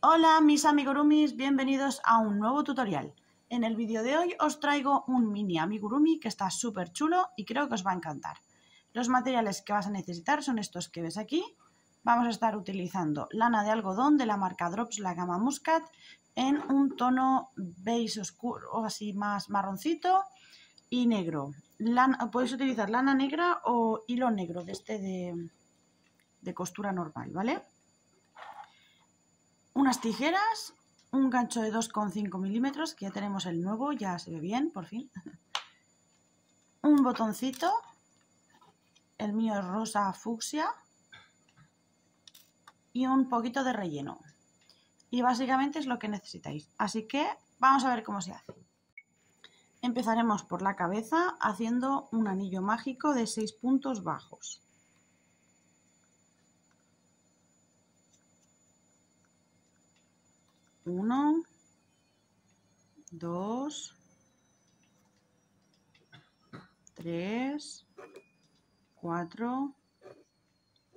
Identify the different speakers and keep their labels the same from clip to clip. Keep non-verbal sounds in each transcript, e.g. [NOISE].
Speaker 1: Hola mis amigurumis, bienvenidos a un nuevo tutorial. En el vídeo de hoy os traigo un mini amigurumi que está súper chulo y creo que os va a encantar. Los materiales que vas a necesitar son estos que ves aquí. Vamos a estar utilizando lana de algodón de la marca Drops La Gama Muscat en un tono beige oscuro, o así más marroncito y negro. podéis utilizar lana negra o hilo negro de este de costura normal, ¿vale? unas tijeras, un gancho de 2,5 milímetros, que ya tenemos el nuevo, ya se ve bien, por fin. [LAUGHS] Un botoncito, el mío es rosa fucsia, y un poquito de relleno. Y básicamente es lo que necesitáis. Así que vamos a ver cómo se hace. Empezaremos por la cabeza haciendo un anillo mágico de 6 puntos bajos. 1, 2, 3, 4,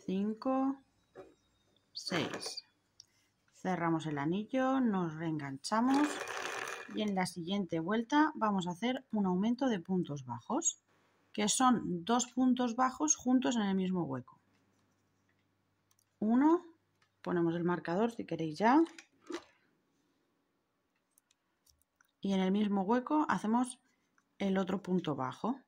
Speaker 1: 5, 6. Cerramos el anillo, nos reenganchamos y en la siguiente vuelta vamos a hacer un aumento de puntos bajos, que son dos puntos bajos juntos en el mismo hueco. 1, ponemos el marcador si queréis ya, y en el mismo hueco hacemos el otro punto bajo.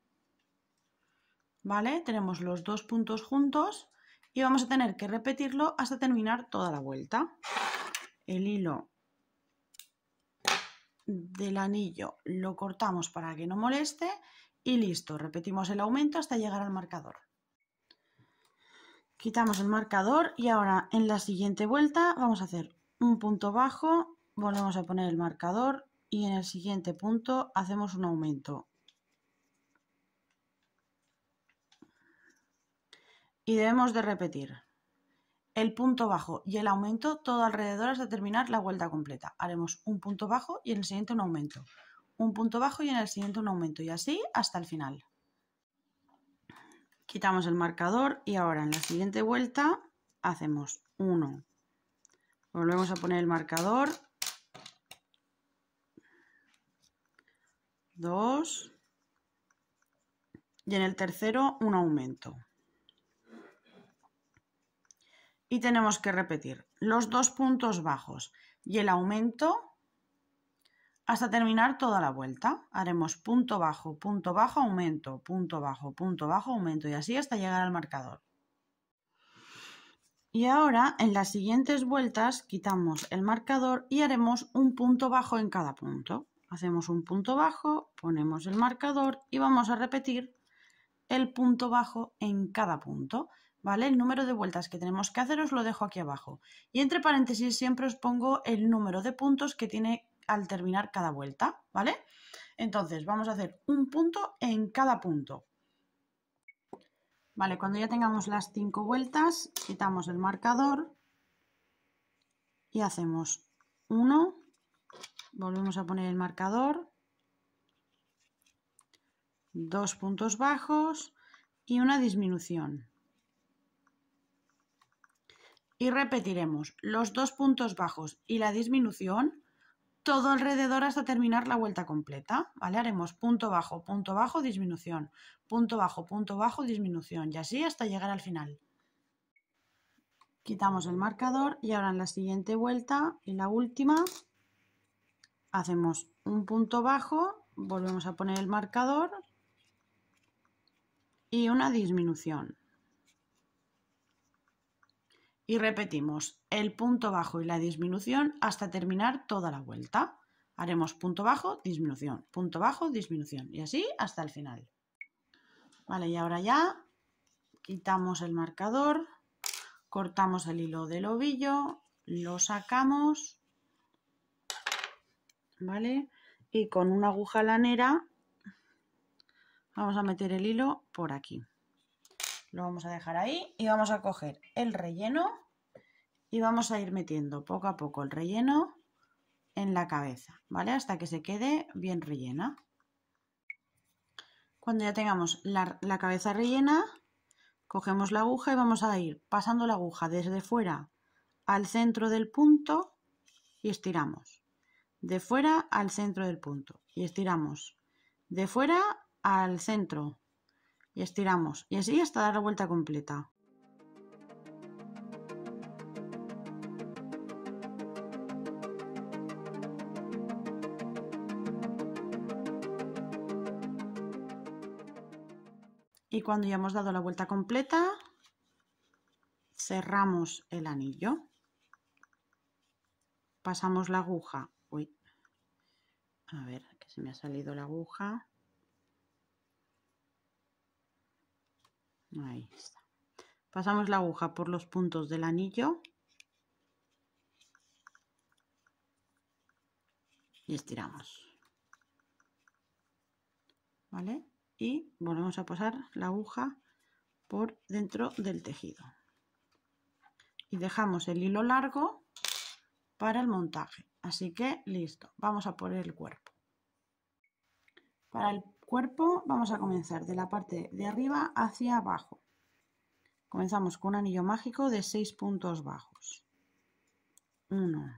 Speaker 1: ¿Vale? Tenemos los dos puntos juntos y vamos a tener que repetirlo hasta terminar toda la vuelta. El hilo del anillo lo cortamos para que no moleste y listo, repetimos el aumento hasta llegar al marcador. Quitamos el marcador y ahora en la siguiente vuelta vamos a hacer un punto bajo, volvemos a poner el marcador, y en el siguiente punto hacemos un aumento. Y debemos de repetir el punto bajo y el aumento todo alrededor hasta terminar la vuelta completa. Haremos un punto bajo y en el siguiente un aumento. Un punto bajo y en el siguiente un aumento y así hasta el final. Quitamos el marcador y ahora en la siguiente vuelta hacemos uno, Volvemos a poner el marcador y en el tercero un aumento. Y tenemos que repetir los dos puntos bajos y el aumento hasta terminar toda la vuelta. Haremos punto bajo, punto bajo, aumento, punto bajo, punto bajo, aumento y así hasta llegar al marcador. Y ahora en las siguientes vueltas quitamos el marcador y haremos un punto bajo en cada punto. Hacemos un punto bajo, ponemos el marcador y vamos a repetir el punto bajo en cada punto. ¿Vale? El número de vueltas que tenemos que hacer os lo dejo aquí abajo. Y entre paréntesis siempre os pongo el número de puntos que tiene al terminar cada vuelta, ¿vale? Entonces vamos a hacer un punto en cada punto. Vale, cuando ya tengamos las cinco vueltas, quitamos el marcador y hacemos uno volvemos a poner el marcador, dos puntos bajos y una disminución. Y repetiremos los dos puntos bajos y la disminución todo alrededor hasta terminar la vuelta completa, ¿vale? Haremos punto bajo, punto bajo, disminución, punto bajo, punto bajo, disminución y así hasta llegar al final. Quitamos el marcador y ahora en la siguiente vuelta y la última hacemos un punto bajo, volvemos a poner el marcador y una disminución. Y repetimos el punto bajo y la disminución hasta terminar toda la vuelta. Haremos punto bajo, disminución, punto bajo, disminución y así hasta el final. Vale, y ahora ya quitamos el marcador, cortamos el hilo del ovillo, lo sacamos y con una aguja lanera vamos a meter el hilo por aquí. Lo vamos a dejar ahí y vamos a coger el relleno y vamos a ir metiendo poco a poco el relleno en la cabeza, ¿vale? Hasta que se quede bien rellena. Cuando ya tengamos la cabeza rellena, cogemos la aguja y vamos a ir pasando la aguja desde fuera al centro del punto y estiramos de fuera al centro del punto y estiramos, de fuera al centro y estiramos y así hasta dar la vuelta completa. Y cuando ya hemos dado la vuelta completa, cerramos el anillo. Pasamos la aguja a ver, que se me ha salido la aguja. Ahí está. Pasamos la aguja por los puntos del anillo. Y estiramos. ¿Vale? Y volvemos a pasar la aguja por dentro del tejido. Y dejamos el hilo largo para el montaje. Así que listo, vamos a poner el cuerpo. Para el cuerpo vamos a comenzar de la parte de arriba hacia abajo. Comenzamos con un anillo mágico de 6 puntos bajos. 1,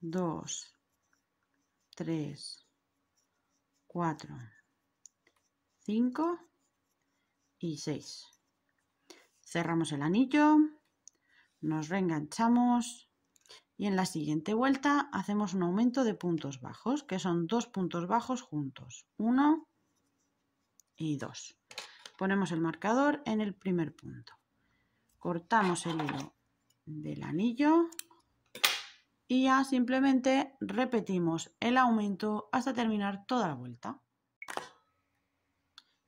Speaker 1: 2, 3, 4, 5 y 6. Cerramos el anillo, nos reenganchamos y en la siguiente vuelta hacemos un aumento de puntos bajos, que son dos puntos bajos juntos, uno y dos. Ponemos el marcador en el primer punto. Cortamos el hilo del anillo y ya simplemente repetimos el aumento hasta terminar toda la vuelta.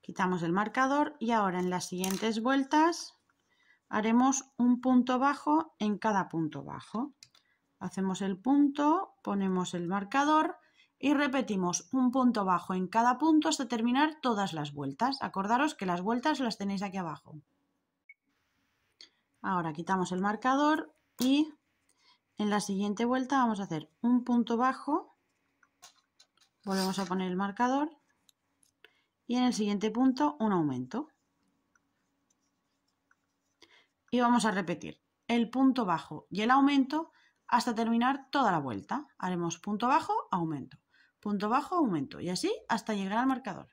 Speaker 1: Quitamos el marcador y ahora en las siguientes vueltas haremos un punto bajo en cada punto bajo. Hacemos el punto, ponemos el marcador y repetimos un punto bajo en cada punto hasta terminar todas las vueltas. Acordaros que las vueltas las tenéis aquí abajo. Ahora quitamos el marcador y en la siguiente vuelta vamos a hacer un punto bajo, volvemos a poner el marcador y en el siguiente punto un aumento. Y vamos a repetir el punto bajo y el aumento hasta terminar toda la vuelta. Haremos punto bajo, aumento, punto bajo, aumento y así hasta llegar al marcador.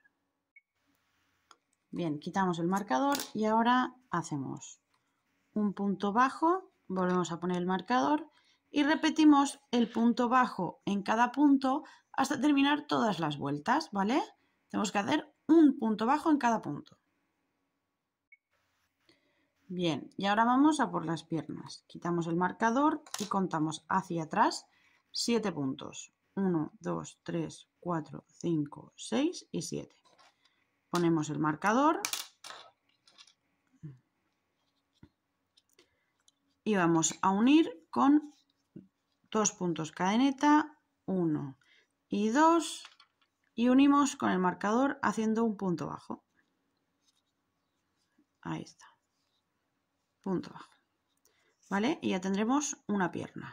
Speaker 1: Bien, quitamos el marcador y ahora hacemos un punto bajo, volvemos a poner el marcador y repetimos el punto bajo en cada punto hasta terminar todas las vueltas, ¿vale? Tenemos que hacer un punto bajo en cada punto. Bien, y ahora vamos a por las piernas. Quitamos el marcador y contamos hacia atrás 7 puntos. 1, 2, 3, 4, 5, 6 y 7. Ponemos el marcador y vamos a unir con dos puntos cadeneta, 1 y 2 y unimos con el marcador haciendo un punto bajo. Ahí está punto ¿Vale? Y ya tendremos una pierna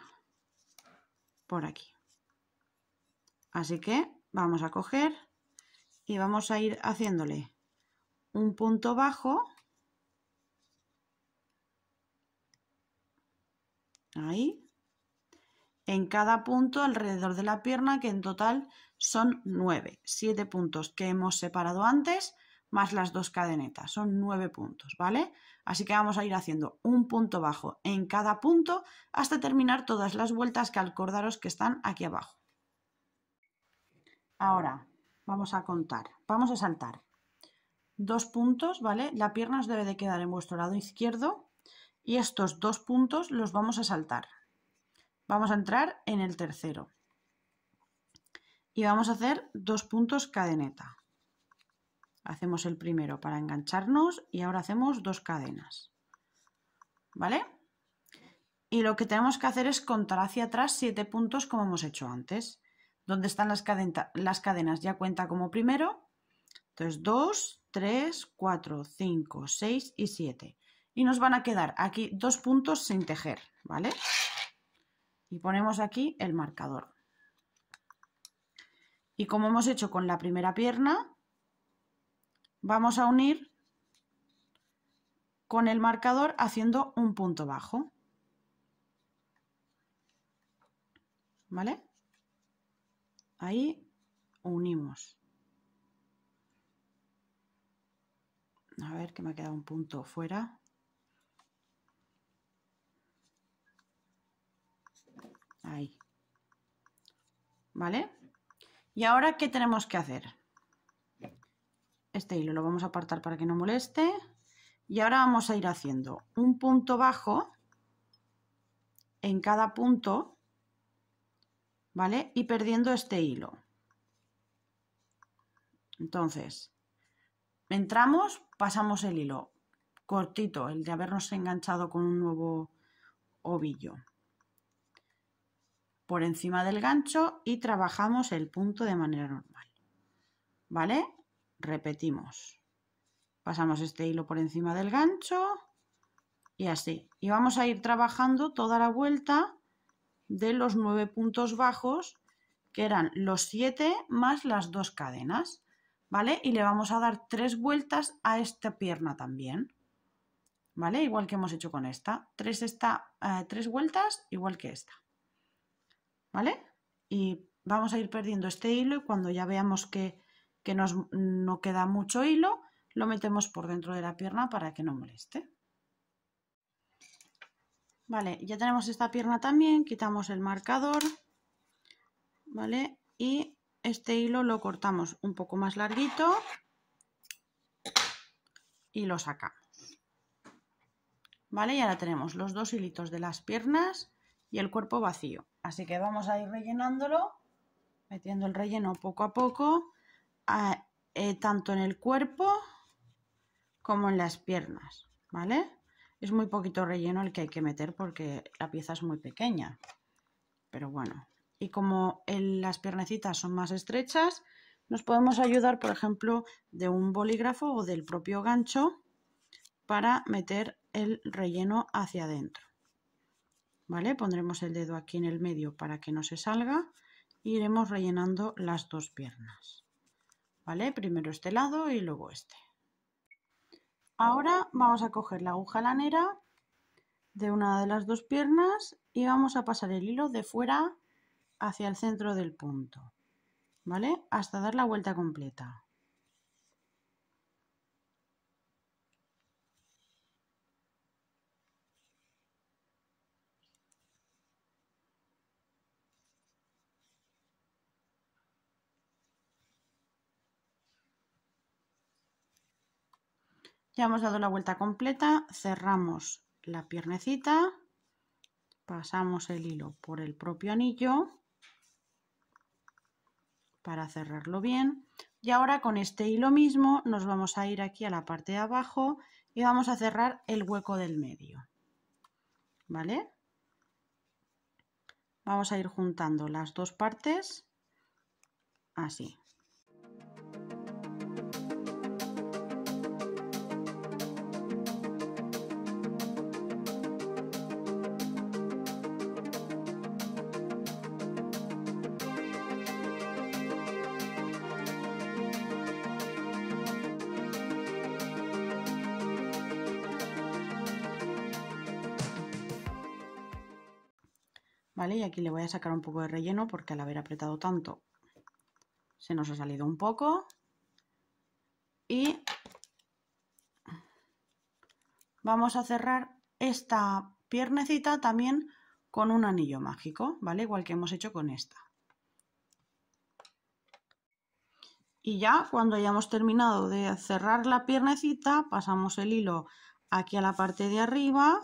Speaker 1: por aquí. Así que vamos a coger y vamos a ir haciéndole un punto bajo. Ahí. En cada punto alrededor de la pierna, que en total son nueve siete puntos que hemos separado antes más las dos cadenetas, son nueve puntos, ¿vale? Así que vamos a ir haciendo un punto bajo en cada punto hasta terminar todas las vueltas que acordaros que están aquí abajo. Ahora vamos a contar, vamos a saltar dos puntos, ¿vale? La pierna os debe de quedar en vuestro lado izquierdo y estos dos puntos los vamos a saltar. Vamos a entrar en el tercero y vamos a hacer dos puntos cadeneta. Hacemos el primero para engancharnos y ahora hacemos dos cadenas. ¿Vale? Y lo que tenemos que hacer es contar hacia atrás siete puntos como hemos hecho antes. Donde están las, las cadenas ya cuenta como primero. Entonces 2, 3, 4, 5, 6 y 7. Y nos van a quedar aquí dos puntos sin tejer, ¿vale? Y ponemos aquí el marcador. Y como hemos hecho con la primera pierna, Vamos a unir con el marcador haciendo un punto bajo. ¿Vale? Ahí unimos. A ver que me ha quedado un punto fuera. Ahí. ¿Vale? ¿Y ahora qué tenemos que hacer? este hilo lo vamos a apartar para que no moleste y ahora vamos a ir haciendo un punto bajo en cada punto vale y perdiendo este hilo entonces entramos pasamos el hilo cortito el de habernos enganchado con un nuevo ovillo por encima del gancho y trabajamos el punto de manera normal vale repetimos. Pasamos este hilo por encima del gancho y así. Y vamos a ir trabajando toda la vuelta de los nueve puntos bajos, que eran los siete más las dos cadenas, ¿vale? Y le vamos a dar tres vueltas a esta pierna también, ¿vale? Igual que hemos hecho con esta. Tres, eh, tres vueltas igual que esta, ¿vale? Y vamos a ir perdiendo este hilo y cuando ya veamos que que nos, no queda mucho hilo, lo metemos por dentro de la pierna para que no moleste. Vale, ya tenemos esta pierna también, quitamos el marcador, ¿vale? Y este hilo lo cortamos un poco más larguito y lo sacamos. ¿Vale? Y ahora tenemos los dos hilitos de las piernas y el cuerpo vacío. Así que vamos a ir rellenándolo, metiendo el relleno poco a poco eh, tanto en el cuerpo como en las piernas, ¿vale? Es muy poquito relleno el que hay que meter porque la pieza es muy pequeña, pero bueno. Y como las piernecitas son más estrechas, nos podemos ayudar, por ejemplo, de un bolígrafo o del propio gancho para meter el relleno hacia adentro. ¿Vale? Pondremos el dedo aquí en el medio para que no se salga. E iremos rellenando las dos piernas. ¿vale? Primero este lado y luego este. Ahora vamos a coger la aguja lanera de una de las dos piernas y vamos a pasar el hilo de fuera hacia el centro del punto, ¿vale? Hasta dar la vuelta completa. Ya hemos dado la vuelta completa, cerramos la piernecita, pasamos el hilo por el propio anillo para cerrarlo bien. Y ahora con este hilo mismo nos vamos a ir aquí a la parte de abajo y vamos a cerrar el hueco del medio. ¿Vale? Vamos a ir juntando las dos partes así. Y aquí le voy a sacar un poco de relleno porque al haber apretado tanto se nos ha salido un poco. Y vamos a cerrar esta piernecita también con un anillo mágico, ¿vale? Igual que hemos hecho con esta. Y ya cuando hayamos terminado de cerrar la piernecita, pasamos el hilo aquí a la parte de arriba,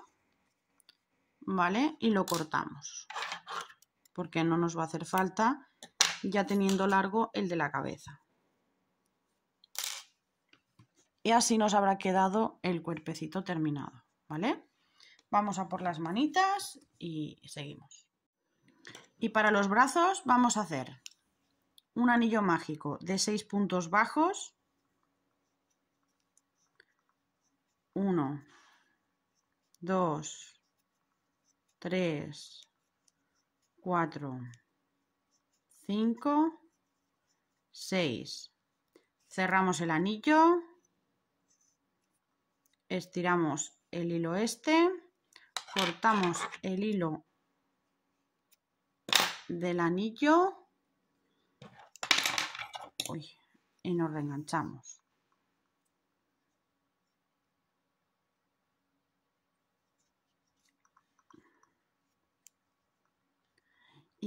Speaker 1: ¿vale? Y lo cortamos porque no nos va a hacer falta ya teniendo largo el de la cabeza. Y así nos habrá quedado el cuerpecito terminado, ¿vale? Vamos a por las manitas y seguimos. Y para los brazos vamos a hacer un anillo mágico de 6 puntos bajos. 1, 2, 3, 4, 5, 6. Cerramos el anillo, estiramos el hilo este, cortamos el hilo del anillo y nos reenganchamos.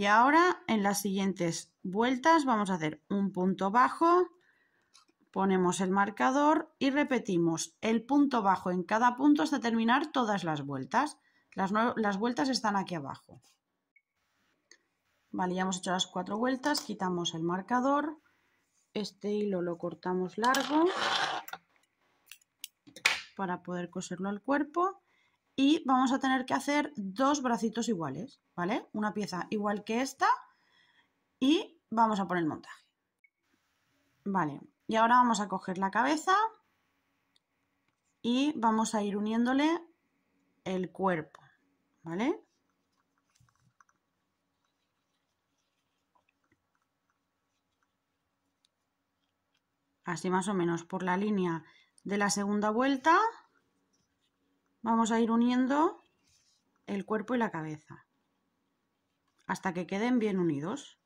Speaker 1: Y ahora en las siguientes vueltas vamos a hacer un punto bajo, ponemos el marcador y repetimos el punto bajo en cada punto hasta terminar todas las vueltas. Las, vueltas están aquí abajo. Vale, ya hemos hecho las cuatro vueltas, quitamos el marcador, este hilo lo cortamos largo para poder coserlo al cuerpo y vamos a tener que hacer dos bracitos iguales, ¿vale? Una pieza igual que esta y vamos a poner el montaje. Vale, y ahora vamos a coger la cabeza y vamos a ir uniéndole el cuerpo, ¿vale? Así más o menos por la línea de la segunda vuelta Vamos a ir uniendo el cuerpo y la cabeza hasta que queden bien unidos.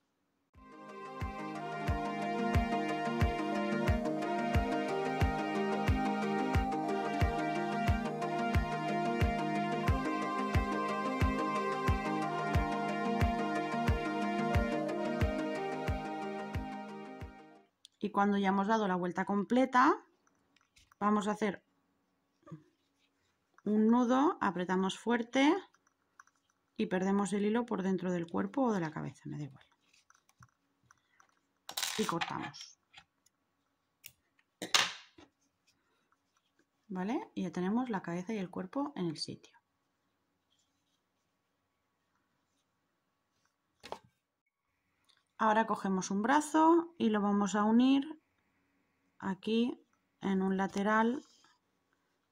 Speaker 1: Y cuando ya hemos dado la vuelta completa, vamos a hacer un nudo, apretamos fuerte y perdemos el hilo por dentro del cuerpo o de la cabeza, me da igual. Y cortamos. ¿Vale? Y ya tenemos la cabeza y el cuerpo en el sitio. Ahora cogemos un brazo y lo vamos a unir aquí en un lateral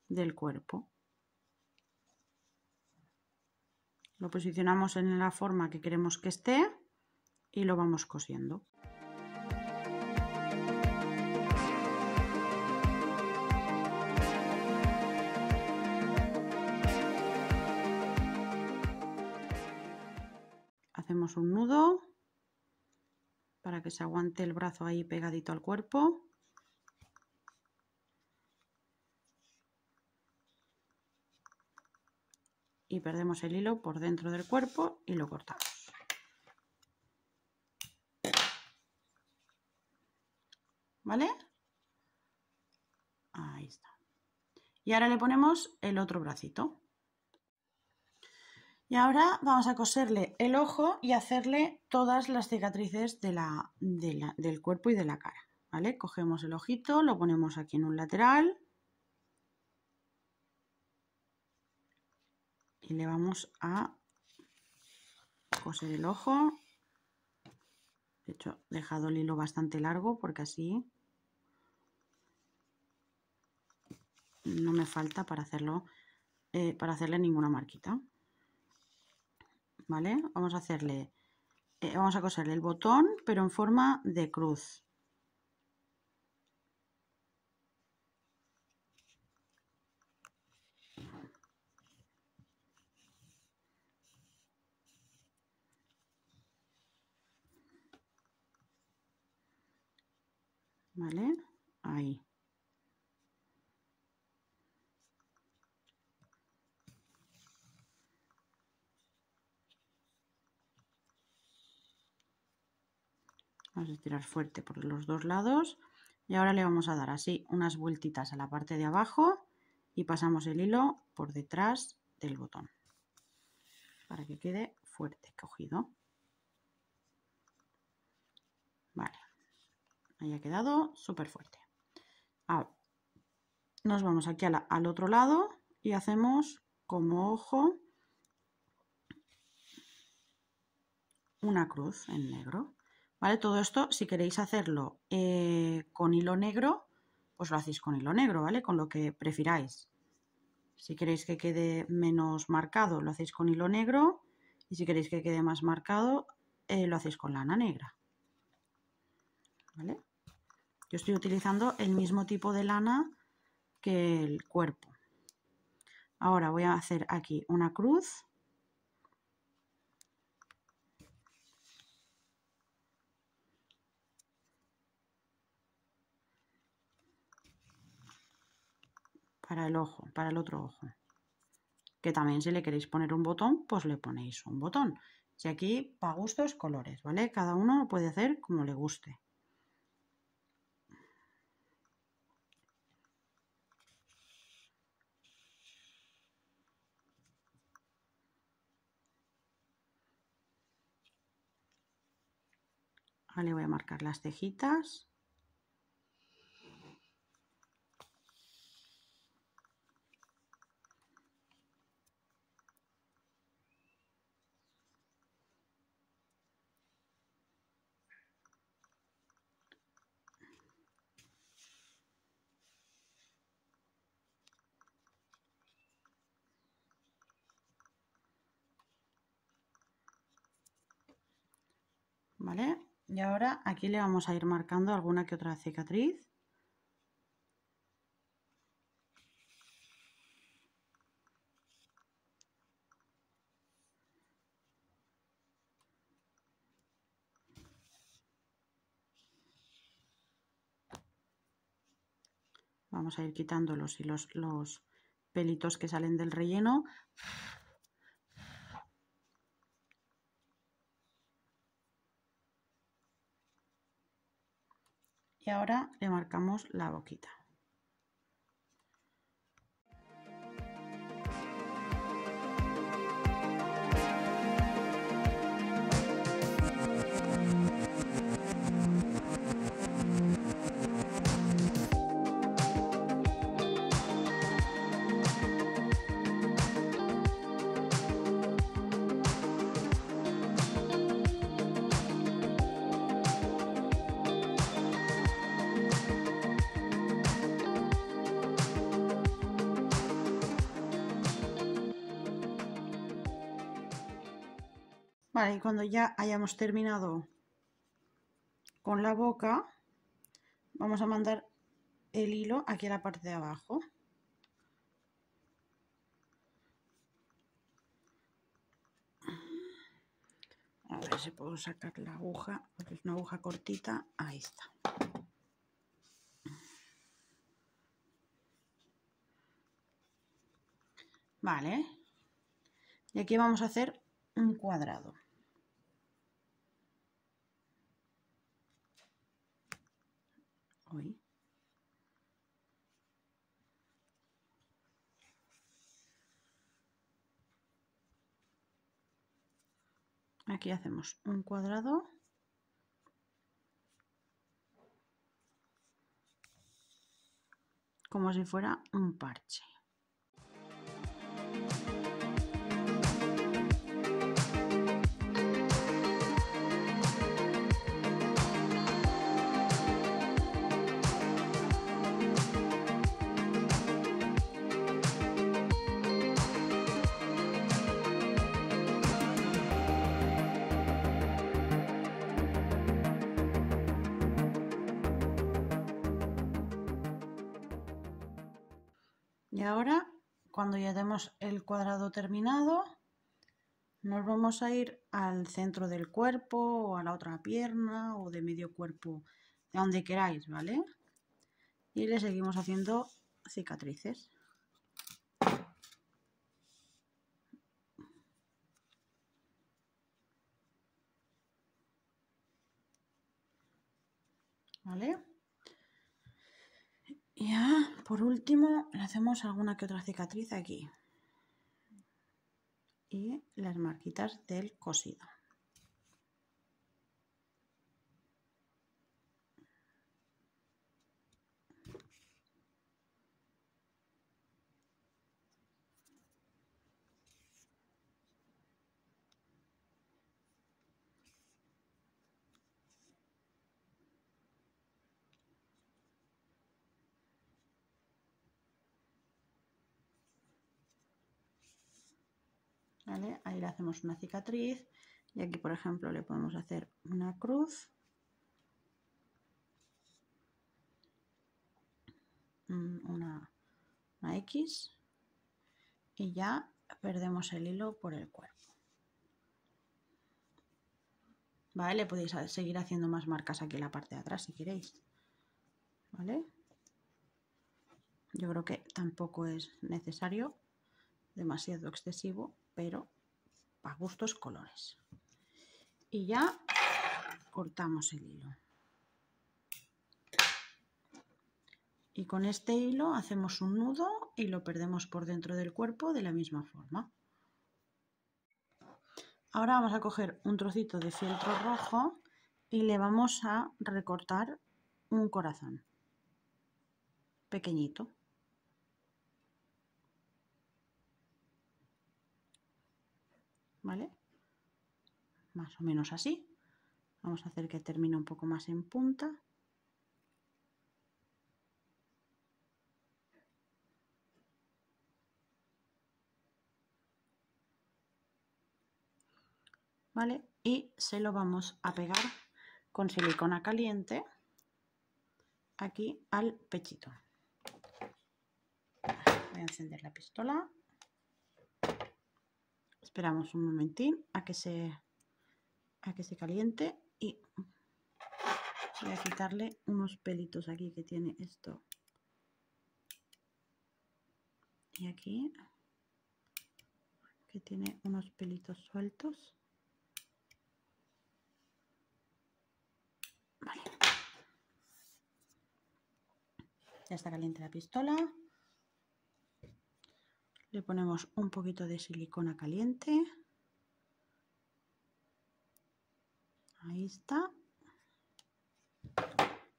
Speaker 1: del cuerpo. Lo posicionamos en la forma que queremos que esté y lo vamos cosiendo. Hacemos un nudo para que se aguante el brazo ahí pegadito al cuerpo. y perdemos el hilo por dentro del cuerpo y lo cortamos. ¿Vale? Ahí está. Y ahora le ponemos el otro bracito. Y ahora vamos a coserle el ojo y hacerle todas las cicatrices de la, del cuerpo y de la cara. ¿Vale? Cogemos el ojito, lo ponemos aquí en un lateral y le vamos a coser el ojo de hecho he dejado el hilo bastante largo porque así no me falta para hacerlo eh, para hacerle ninguna marquita vale vamos a hacerle eh, vamos a coserle el botón pero en forma de cruz ahí. Vamos a estirar fuerte por los dos lados. Y ahora le vamos a dar así unas vueltitas a la parte de abajo y pasamos el hilo por detrás del botón para que quede fuerte cogido. Vale, ahí ha quedado súper fuerte nos vamos aquí al otro lado y hacemos como ojo una cruz en negro. ¿Vale? Todo esto, si queréis hacerlo eh, con hilo negro, pues lo hacéis con hilo negro, ¿vale? Con lo que prefiráis. Si queréis que quede menos marcado, lo hacéis con hilo negro. Y si queréis que quede más marcado, eh, lo hacéis con lana negra. ¿Vale? Yo estoy utilizando el mismo tipo de lana que el cuerpo. Ahora voy a hacer aquí una cruz. Para el ojo, para el otro ojo. Que también si le queréis poner un botón, pues le ponéis un botón. Y aquí para gustos colores, ¿vale? Cada uno puede hacer como le guste. le voy a marcar las cejitas. ¿vale? Y ahora aquí le vamos a ir marcando alguna que otra cicatriz. Vamos a ir quitando los los pelitos que salen del relleno. y ahora le marcamos la boquita. Vale, y cuando ya hayamos terminado con la boca, vamos a mandar el hilo aquí a la parte de abajo. A ver si puedo sacar la aguja, porque es una aguja cortita. Ahí está. Vale. Y aquí vamos a hacer un cuadrado. Aquí hacemos un cuadrado. Como si fuera un parche. Y ahora, cuando ya tenemos el cuadrado terminado, nos vamos a ir al centro del cuerpo o a la otra pierna o de medio cuerpo, de donde queráis, ¿vale? Y le seguimos haciendo cicatrices. Por último, le hacemos alguna que otra cicatriz aquí. Y las marquitas del cosido. Ahí le hacemos una cicatriz y aquí, por ejemplo, le podemos hacer una cruz. Mm, una, una X y ya perdemos el hilo por el cuerpo. ¿Vale? Podéis seguir haciendo más marcas aquí en la parte de atrás si queréis. ¿Vale? Yo creo que tampoco es necesario, demasiado excesivo pero para gustos colores. Y ya cortamos el hilo. Y con este hilo hacemos un nudo y lo perdemos por dentro del cuerpo de la misma forma. Ahora vamos a coger un trocito de fieltro rojo y le vamos a recortar un corazón pequeñito. ¿vale? Más o menos así. Vamos a hacer que termine un poco más en punta. ¿Vale? Y se lo vamos a pegar con silicona caliente aquí al pechito. Voy a encender la pistola esperamos un momentín a que se, a que se caliente y voy a quitarle unos pelitos aquí que tiene esto. Y aquí, que tiene unos pelitos sueltos. Vale. Ya está caliente la pistola. Le ponemos un poquito de silicona caliente. Ahí está.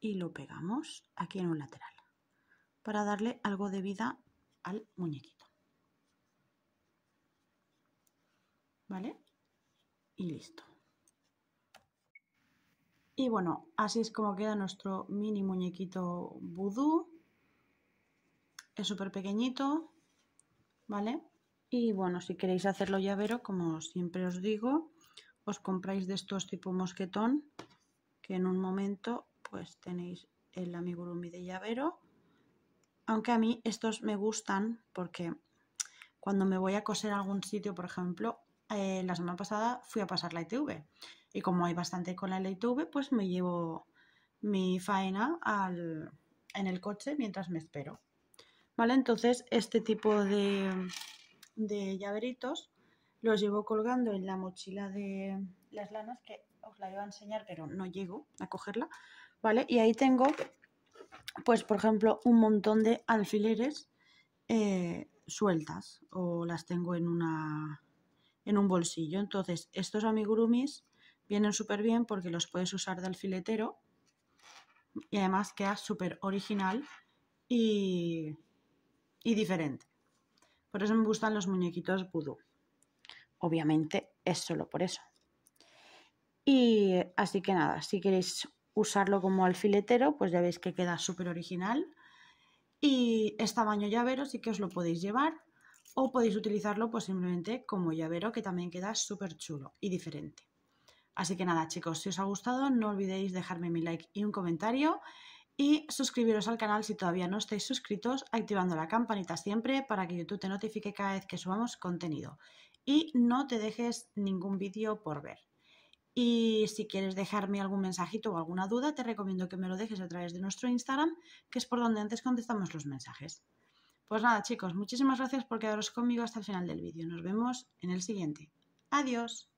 Speaker 1: Y lo pegamos aquí en un lateral para darle algo de vida al muñequito. ¿Vale? Y listo. Y bueno, así es como queda nuestro mini muñequito voodoo Es súper pequeñito, ¿vale? Y bueno, si queréis hacerlo llavero, como siempre os digo, os compráis de estos tipo mosquetón, que en un momento pues tenéis el amigurumi de llavero. Aunque a mí estos me gustan porque cuando me voy a coser algún sitio, por ejemplo, eh, la semana pasada fui a pasar la ITV. Y como hay bastante con la ITV, pues me llevo mi faena al, en el coche mientras me espero. ¿Vale? Entonces este tipo de, de llaveritos los llevo colgando en la mochila de las lanas que os la iba a enseñar pero no llego a cogerla, ¿vale? Y ahí tengo pues por ejemplo un montón de alfileres eh, sueltas o las tengo en una en un bolsillo. Entonces estos amigurumis vienen súper bien porque los puedes usar de alfiletero y además queda súper original y, y diferente. Por eso me gustan los muñequitos vudú. Obviamente es solo por eso. Y así que nada, si queréis usarlo como alfiletero, pues ya veis que queda súper original. Y es este tamaño llavero, sí que os lo podéis llevar. O podéis utilizarlo pues simplemente como llavero, que también queda súper chulo y diferente. Así que nada chicos, si os ha gustado no olvidéis dejarme mi like y un comentario y suscribiros al canal si todavía no estáis suscritos, activando la campanita siempre para que YouTube te notifique cada vez que subamos contenido y no te dejes ningún vídeo por ver. Y si quieres dejarme algún mensajito o alguna duda, te recomiendo que me lo dejes a través de nuestro Instagram, que es por donde antes contestamos los mensajes. Pues nada, chicos, muchísimas gracias por quedaros conmigo hasta el final del vídeo. Nos vemos en el siguiente. Adiós.